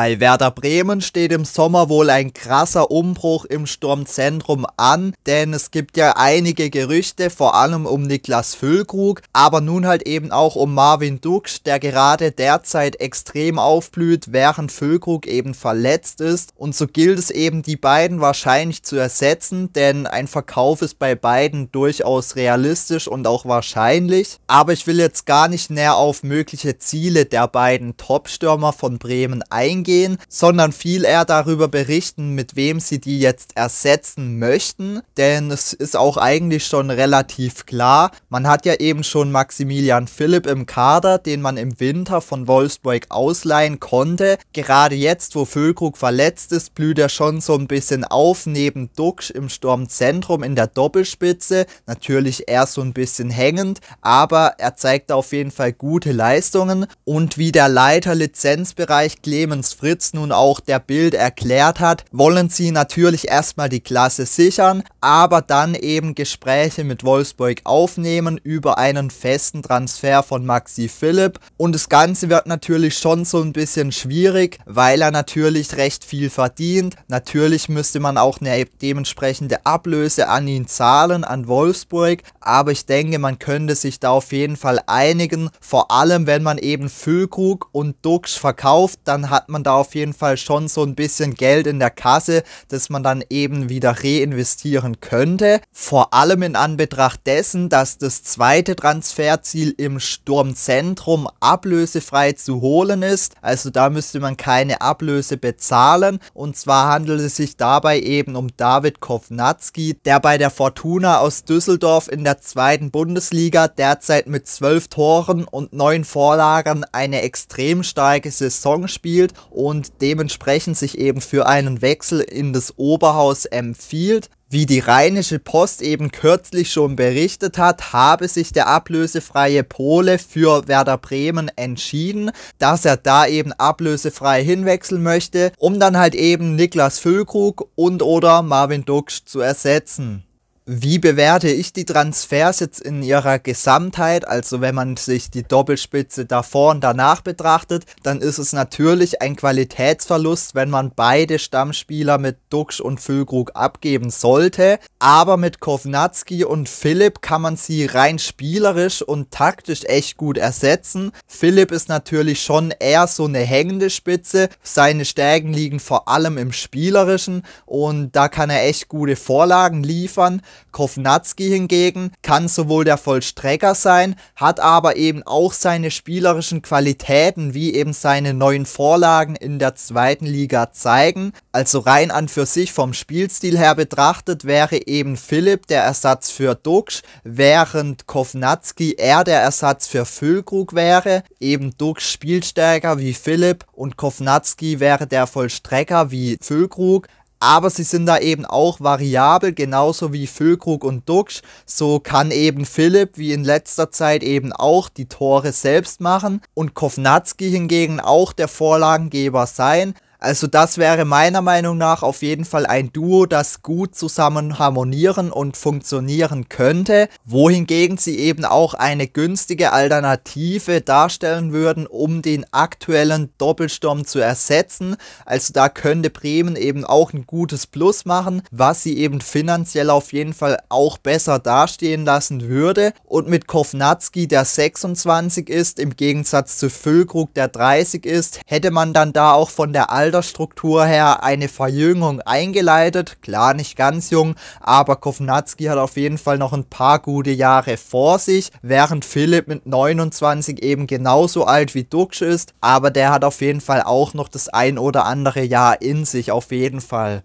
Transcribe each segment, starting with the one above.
Bei Werder Bremen steht im Sommer wohl ein krasser Umbruch im Sturmzentrum an, denn es gibt ja einige Gerüchte, vor allem um Niklas Füllkrug, aber nun halt eben auch um Marvin Duksch, der gerade derzeit extrem aufblüht, während Füllkrug eben verletzt ist. Und so gilt es eben, die beiden wahrscheinlich zu ersetzen, denn ein Verkauf ist bei beiden durchaus realistisch und auch wahrscheinlich. Aber ich will jetzt gar nicht näher auf mögliche Ziele der beiden Topstürmer von Bremen eingehen eingehen, sondern viel eher darüber berichten, mit wem sie die jetzt ersetzen möchten. Denn es ist auch eigentlich schon relativ klar. Man hat ja eben schon Maximilian Philipp im Kader, den man im Winter von Wolfsburg ausleihen konnte. Gerade jetzt, wo Füllkrug verletzt ist, blüht er schon so ein bisschen auf neben Dux im Sturmzentrum in der Doppelspitze. Natürlich eher so ein bisschen hängend, aber er zeigt auf jeden Fall gute Leistungen. Und wie der Leiter Lizenzbereich Clemens Fritz nun auch der Bild erklärt hat, wollen sie natürlich erstmal die Klasse sichern, aber dann eben Gespräche mit Wolfsburg aufnehmen über einen festen Transfer von Maxi Philipp. Und das Ganze wird natürlich schon so ein bisschen schwierig, weil er natürlich recht viel verdient. Natürlich müsste man auch eine dementsprechende Ablöse an ihn zahlen, an Wolfsburg. Aber ich denke, man könnte sich da auf jeden Fall einigen. Vor allem, wenn man eben Füllkrug und Duxch verkauft, dann hat man man da auf jeden Fall schon so ein bisschen Geld in der Kasse, das man dann eben wieder reinvestieren könnte. Vor allem in Anbetracht dessen, dass das zweite Transferziel im Sturmzentrum ablösefrei zu holen ist. Also da müsste man keine Ablöse bezahlen. Und zwar handelt es sich dabei eben um David Kovnatski, der bei der Fortuna aus Düsseldorf in der zweiten Bundesliga derzeit mit zwölf Toren und neun Vorlagen eine extrem starke Saison spielt und dementsprechend sich eben für einen Wechsel in das Oberhaus empfiehlt. Wie die Rheinische Post eben kürzlich schon berichtet hat, habe sich der ablösefreie Pole für Werder Bremen entschieden, dass er da eben ablösefrei hinwechseln möchte, um dann halt eben Niklas Füllkrug und oder Marvin Duksch zu ersetzen. Wie bewerte ich die Transfers jetzt in ihrer Gesamtheit? Also wenn man sich die Doppelspitze davor und danach betrachtet, dann ist es natürlich ein Qualitätsverlust, wenn man beide Stammspieler mit Duxch und Füllkrug abgeben sollte. Aber mit Kovnatski und Philipp kann man sie rein spielerisch und taktisch echt gut ersetzen. Philipp ist natürlich schon eher so eine hängende Spitze. Seine Stärken liegen vor allem im Spielerischen und da kann er echt gute Vorlagen liefern. Kovnatski hingegen kann sowohl der Vollstrecker sein, hat aber eben auch seine spielerischen Qualitäten, wie eben seine neuen Vorlagen in der zweiten Liga zeigen. Also rein an für sich vom Spielstil her betrachtet wäre eben Philipp der Ersatz für Dux, während Kovnatski eher der Ersatz für Füllkrug wäre. Eben Dux spielt stärker wie Philipp und Kovnatski wäre der Vollstrecker wie Füllkrug aber sie sind da eben auch variabel, genauso wie Füllkrug und Duxch. So kann eben Philipp wie in letzter Zeit eben auch die Tore selbst machen und Kovnatski hingegen auch der Vorlagengeber sein. Also das wäre meiner Meinung nach auf jeden Fall ein Duo, das gut zusammen harmonieren und funktionieren könnte, wohingegen sie eben auch eine günstige Alternative darstellen würden, um den aktuellen Doppelsturm zu ersetzen. Also da könnte Bremen eben auch ein gutes Plus machen, was sie eben finanziell auf jeden Fall auch besser dastehen lassen würde. Und mit Kovnatski, der 26 ist, im Gegensatz zu Füllkrug, der 30 ist, hätte man dann da auch von der Al Altersstruktur her eine Verjüngung eingeleitet. Klar, nicht ganz jung, aber Kovnatski hat auf jeden Fall noch ein paar gute Jahre vor sich, während Philipp mit 29 eben genauso alt wie Dux ist, aber der hat auf jeden Fall auch noch das ein oder andere Jahr in sich, auf jeden Fall.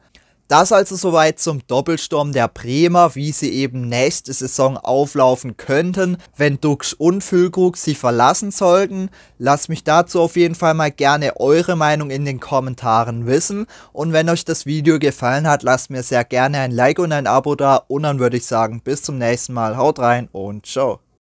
Das also soweit zum Doppelsturm der Bremer, wie sie eben nächste Saison auflaufen könnten, wenn Dux und Füllkrug sie verlassen sollten. Lasst mich dazu auf jeden Fall mal gerne eure Meinung in den Kommentaren wissen. Und wenn euch das Video gefallen hat, lasst mir sehr gerne ein Like und ein Abo da. Und dann würde ich sagen, bis zum nächsten Mal. Haut rein und ciao.